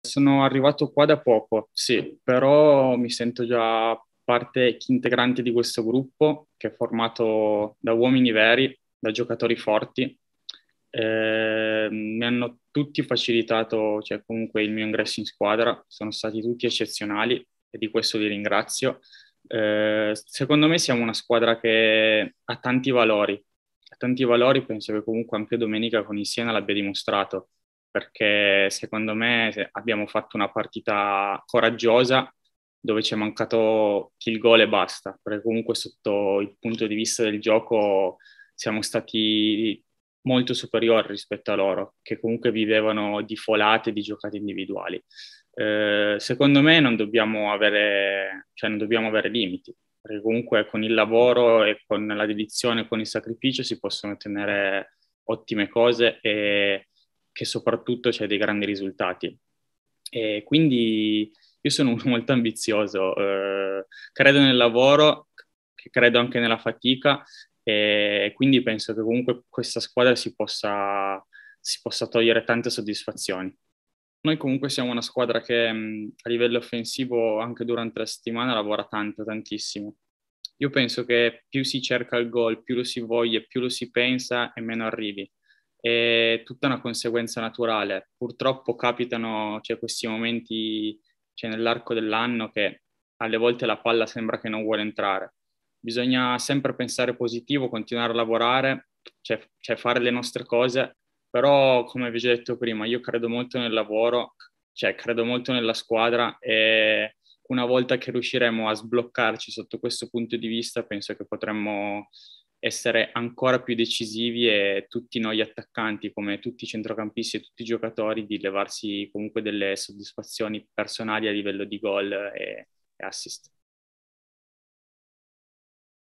Sono arrivato qua da poco, sì, però mi sento già parte integrante di questo gruppo che è formato da uomini veri, da giocatori forti. Eh, mi hanno tutti facilitato, cioè comunque il mio ingresso in squadra, sono stati tutti eccezionali e di questo vi ringrazio. Eh, secondo me siamo una squadra che ha tanti valori, ha tanti valori, penso che comunque anche domenica con il Siena l'abbia dimostrato perché secondo me abbiamo fatto una partita coraggiosa dove ci è mancato il gol e basta, perché comunque sotto il punto di vista del gioco siamo stati molto superiori rispetto a loro, che comunque vivevano di folate, di giocate individuali. Eh, secondo me non dobbiamo, avere, cioè non dobbiamo avere limiti, perché comunque con il lavoro e con la dedizione, con il sacrificio si possono ottenere ottime cose e che soprattutto c'è dei grandi risultati. E quindi io sono uno molto ambizioso, eh, credo nel lavoro, credo anche nella fatica e quindi penso che comunque questa squadra si possa, si possa togliere tante soddisfazioni. Noi comunque siamo una squadra che mm, a livello offensivo anche durante la settimana lavora tanto, tantissimo. Io penso che più si cerca il gol, più lo si voglia, più lo si pensa e meno arrivi è tutta una conseguenza naturale. Purtroppo capitano cioè, questi momenti cioè, nell'arco dell'anno che alle volte la palla sembra che non vuole entrare. Bisogna sempre pensare positivo, continuare a lavorare, cioè, cioè fare le nostre cose, però come vi ho detto prima, io credo molto nel lavoro, cioè credo molto nella squadra e una volta che riusciremo a sbloccarci sotto questo punto di vista, penso che potremmo essere ancora più decisivi e tutti noi attaccanti, come tutti i centrocampisti e tutti i giocatori, di levarsi comunque delle soddisfazioni personali a livello di gol e, e assist.